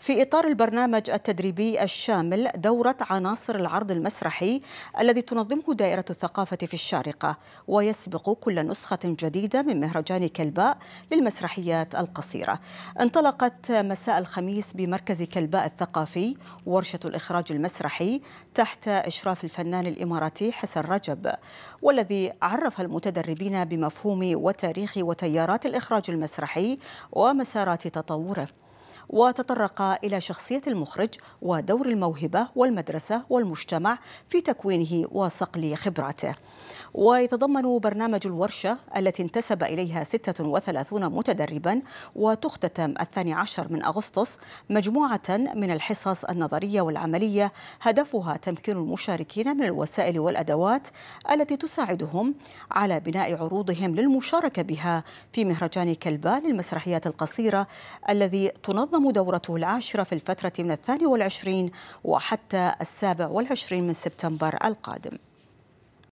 في إطار البرنامج التدريبي الشامل دورة عناصر العرض المسرحي الذي تنظمه دائرة الثقافة في الشارقة ويسبق كل نسخة جديدة من مهرجان كلباء للمسرحيات القصيرة انطلقت مساء الخميس بمركز كلباء الثقافي ورشة الإخراج المسرحي تحت إشراف الفنان الإماراتي حسن رجب والذي عرف المتدربين بمفهوم وتاريخ وتيارات الإخراج المسرحي ومسارات تطوره وتطرق إلى شخصية المخرج ودور الموهبة والمدرسة والمجتمع في تكوينه وصقل خبراته ويتضمن برنامج الورشة التي انتسب إليها 36 متدربا وتختتم الثاني عشر من أغسطس مجموعة من الحصص النظرية والعملية هدفها تمكين المشاركين من الوسائل والأدوات التي تساعدهم على بناء عروضهم للمشاركة بها في مهرجان كلبا للمسرحيات القصيرة الذي تنظم تنظم دورته العاشرة في الفترة من الثاني والعشرين وحتى السابع والعشرين من سبتمبر القادم